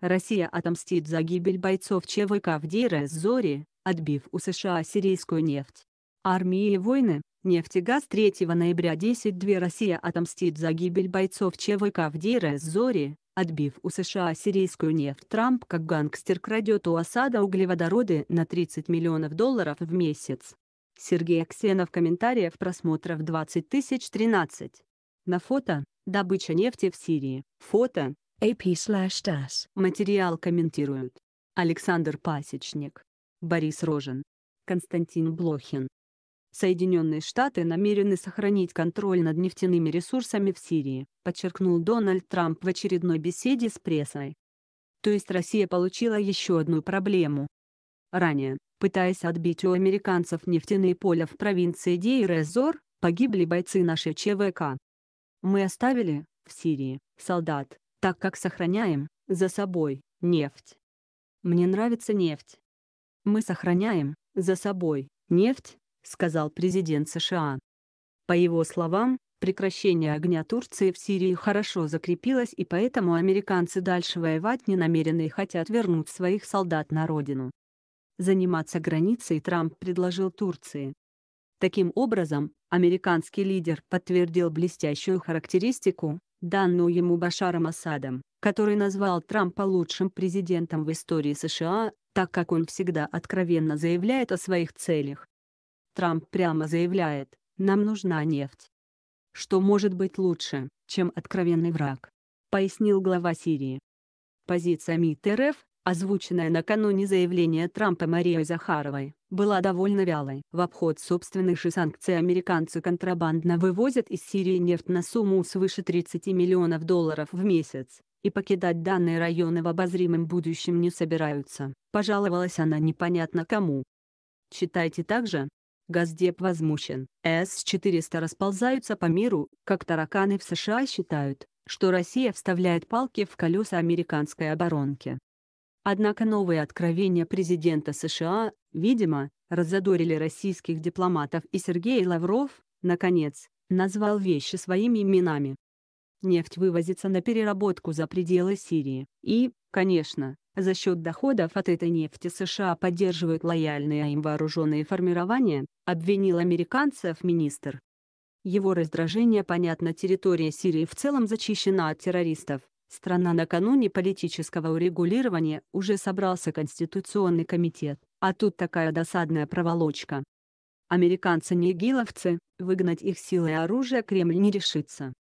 Россия отомстит за гибель бойцов ЧВК в дейр эз отбив у США сирийскую нефть. Армии и войны, нефть и газ 3 ноября 10:2 Россия отомстит за гибель бойцов ЧВК в дейр эз отбив у США сирийскую нефть. Трамп как гангстер крадет у осада углеводороды на 30 миллионов долларов в месяц. Сергей Аксенов комментариев просмотров 20 тысяч 13. На фото – добыча нефти в Сирии. Фото AP /TAS. Материал комментируют Александр Пасечник, Борис Рожен, Константин Блохин. Соединенные Штаты намерены сохранить контроль над нефтяными ресурсами в Сирии, подчеркнул Дональд Трамп в очередной беседе с прессой. То есть Россия получила еще одну проблему. Ранее, пытаясь отбить у американцев нефтяные поля в провинции Дейр-Эзор, погибли бойцы нашей ЧВК. Мы оставили, в Сирии, солдат, так как сохраняем за собой нефть. Мне нравится нефть. Мы сохраняем за собой нефть, сказал президент США. По его словам, прекращение огня Турции в Сирии хорошо закрепилось и поэтому американцы дальше воевать не намерены и хотят вернуть своих солдат на родину. Заниматься границей Трамп предложил Турции. Таким образом, американский лидер подтвердил блестящую характеристику, данную ему Башаром Асадом, который назвал Трампа лучшим президентом в истории США, так как он всегда откровенно заявляет о своих целях. Трамп прямо заявляет, нам нужна нефть. Что может быть лучше, чем откровенный враг? Пояснил глава Сирии. Позиция МИД РФ, Озвученное накануне заявление Трампа Марии Захаровой была довольно вялой. В обход собственных же санкций американцы контрабандно вывозят из Сирии нефть на сумму свыше 30 миллионов долларов в месяц, и покидать данные районы в обозримом будущем не собираются. Пожаловалась она непонятно кому. Читайте также. Газдеп возмущен. С-400 расползаются по миру, как тараканы в США считают, что Россия вставляет палки в колеса американской оборонки. Однако новые откровения президента США, видимо, разодорили российских дипломатов и Сергей Лавров, наконец, назвал вещи своими именами. Нефть вывозится на переработку за пределы Сирии, и, конечно, за счет доходов от этой нефти США поддерживают лояльные им вооруженные формирования, обвинил американцев министр. Его раздражение понятно территория Сирии в целом зачищена от террористов, Страна накануне политического урегулирования уже собрался Конституционный комитет, а тут такая досадная проволочка. Американцы-негиловцы, не выгнать их силой оружия Кремль не решится.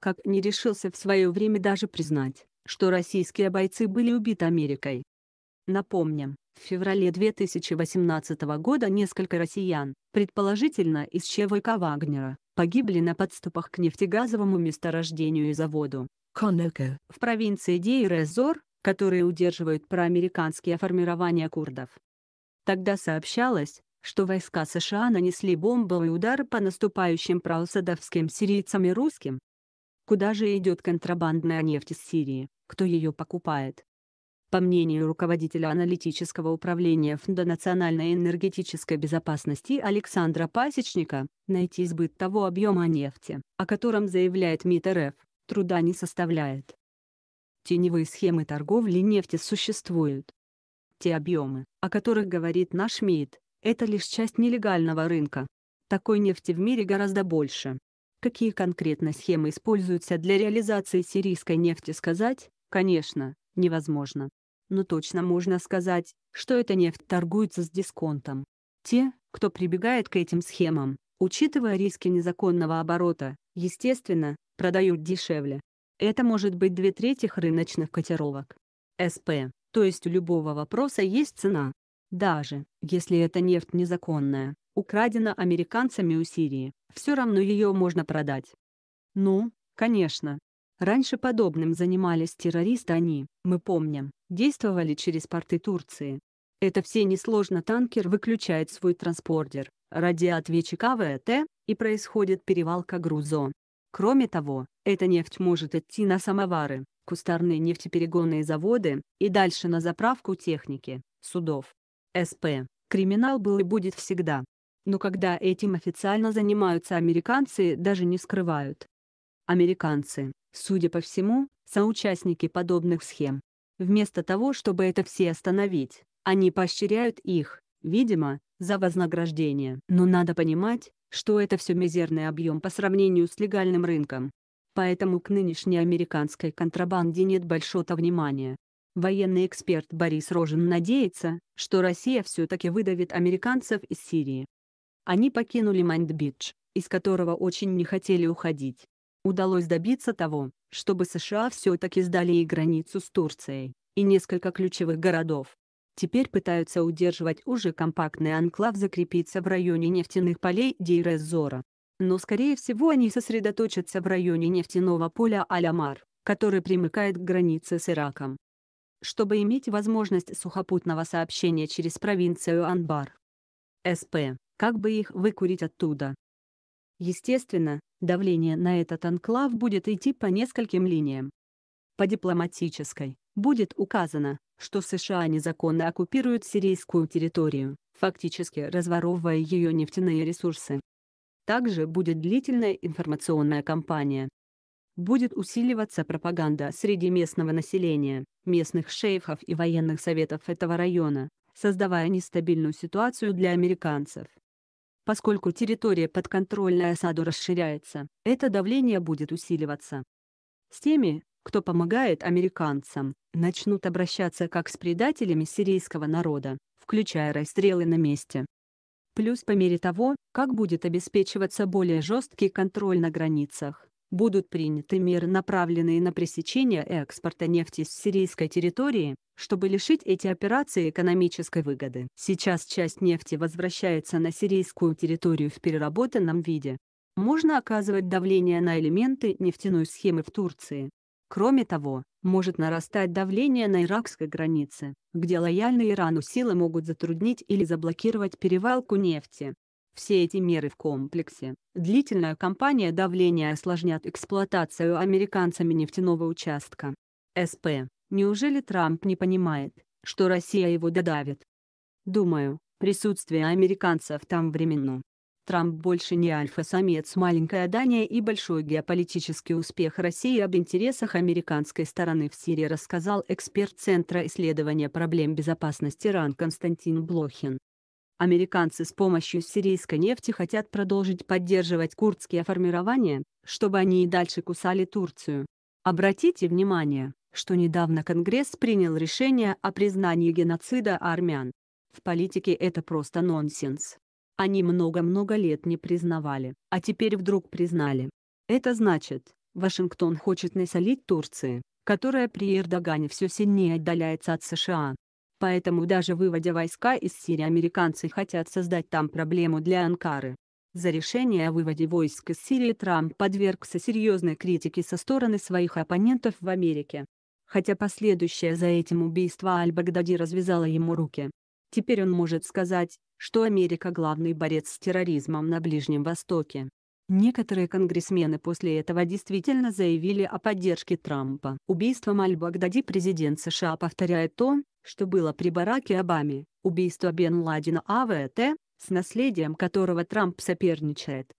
Как не решился в свое время даже признать, что российские бойцы были убиты Америкой. Напомним, в феврале 2018 года несколько россиян, предположительно из ЧВК Вагнера, погибли на подступах к нефтегазовому месторождению и заводу. Коноко, в провинции дейр которые удерживают проамериканские формирования курдов. Тогда сообщалось, что войска США нанесли бомбовый удар по наступающим проусадовским сирийцам и русским. Куда же идет контрабандная нефть из Сирии, кто ее покупает? По мнению руководителя аналитического управления Фонда национальной энергетической безопасности Александра Пасечника, найти избыт того объема нефти, о котором заявляет МИД РФ, труда не составляет. Теневые схемы торговли нефти существуют. Те объемы, о которых говорит наш МИД, это лишь часть нелегального рынка. Такой нефти в мире гораздо больше. Какие конкретно схемы используются для реализации сирийской нефти сказать, конечно, невозможно. Но точно можно сказать, что эта нефть торгуется с дисконтом. Те, кто прибегает к этим схемам, учитывая риски незаконного оборота, естественно, продают дешевле. Это может быть две трети рыночных котировок. СП, то есть у любого вопроса есть цена. Даже, если эта нефть незаконная, украдена американцами у Сирии, все равно ее можно продать. Ну, конечно. Раньше подобным занимались террористы они, мы помним, действовали через порты Турции. Это все несложно танкер выключает свой транспортер, ради ответчика и происходит перевалка грузо, Кроме того, эта нефть может идти на самовары, кустарные нефтеперегонные заводы и дальше на заправку техники, судов. СП. Криминал был и будет всегда. Но когда этим официально занимаются американцы, даже не скрывают. Американцы, судя по всему, соучастники подобных схем. Вместо того, чтобы это все остановить, они поощряют их, видимо, за вознаграждение. Но надо понимать, что это все мизерный объем по сравнению с легальным рынком. Поэтому к нынешней американской контрабанде нет большого внимания. Военный эксперт Борис Рожин надеется, что Россия все-таки выдавит американцев из Сирии. Они покинули Майнд-Бидж, из которого очень не хотели уходить. Удалось добиться того, чтобы США все-таки сдали и границу с Турцией, и несколько ключевых городов. Теперь пытаются удерживать уже компактный анклав закрепиться в районе нефтяных полей Зора. Но скорее всего они сосредоточатся в районе нефтяного поля Алямар, который примыкает к границе с Ираком. Чтобы иметь возможность сухопутного сообщения через провинцию Анбар. СП. Как бы их выкурить оттуда? Естественно, давление на этот анклав будет идти по нескольким линиям. По дипломатической, будет указано, что США незаконно оккупируют сирийскую территорию, фактически разворовывая ее нефтяные ресурсы. Также будет длительная информационная кампания. Будет усиливаться пропаганда среди местного населения, местных шейфов и военных советов этого района, создавая нестабильную ситуацию для американцев. Поскольку территория подконтрольная Асаду расширяется, это давление будет усиливаться. С теми, кто помогает американцам, начнут обращаться как с предателями сирийского народа, включая расстрелы на месте. Плюс по мере того, как будет обеспечиваться более жесткий контроль на границах, будут приняты меры, направленные на пресечение экспорта нефти с сирийской территории, чтобы лишить эти операции экономической выгоды. Сейчас часть нефти возвращается на сирийскую территорию в переработанном виде. Можно оказывать давление на элементы нефтяной схемы в Турции. Кроме того, может нарастать давление на иракской границе, где лояльные Ирану силы могут затруднить или заблокировать перевалку нефти. Все эти меры в комплексе, длительная кампания давления осложнят эксплуатацию американцами нефтяного участка. СП. Неужели Трамп не понимает, что Россия его додавит? Думаю, присутствие американцев там временно. Трамп больше не альфа-самец, маленькая Дания и большой геополитический успех России об интересах американской стороны в Сирии рассказал эксперт Центра исследования проблем безопасности РАН Константин Блохин. Американцы с помощью сирийской нефти хотят продолжить поддерживать курдские формирования, чтобы они и дальше кусали Турцию. Обратите внимание, что недавно Конгресс принял решение о признании геноцида армян. В политике это просто нонсенс. Они много-много лет не признавали, а теперь вдруг признали. Это значит, Вашингтон хочет насолить Турции, которая при Эрдогане все сильнее отдаляется от США. Поэтому даже выводя войска из Сирии американцы хотят создать там проблему для Анкары. За решение о выводе войск из Сирии Трамп подвергся серьезной критике со стороны своих оппонентов в Америке. Хотя последующее за этим убийство Аль-Багдади развязало ему руки, Теперь он может сказать, что Америка главный борец с терроризмом на Ближнем Востоке. Некоторые конгрессмены после этого действительно заявили о поддержке Трампа. Убийство Аль-Багдади президент США повторяет то, что было при Бараке Обаме, убийство Бен Ладена АВТ, с наследием которого Трамп соперничает.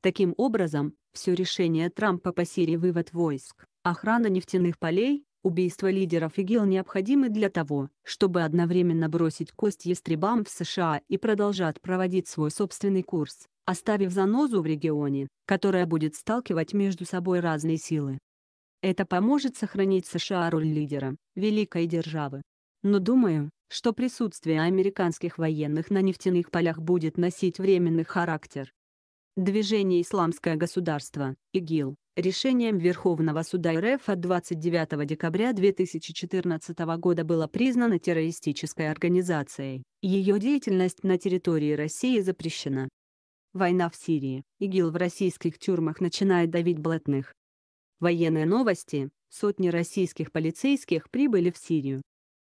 Таким образом, все решение Трампа по Сирии вывод войск, охрана нефтяных полей, Убийство лидеров ИГИЛ необходимы для того, чтобы одновременно бросить кость ястребам в США и продолжать проводить свой собственный курс, оставив занозу в регионе, которая будет сталкивать между собой разные силы. Это поможет сохранить США роль лидера, великой державы. Но думаю, что присутствие американских военных на нефтяных полях будет носить временный характер. Движение «Исламское государство», ИГИЛ, Решением Верховного суда РФ от 29 декабря 2014 года была признана террористической организацией. Ее деятельность на территории России запрещена. Война в Сирии. ИГИЛ в российских тюрьмах начинает давить блатных. Военные новости. Сотни российских полицейских прибыли в Сирию.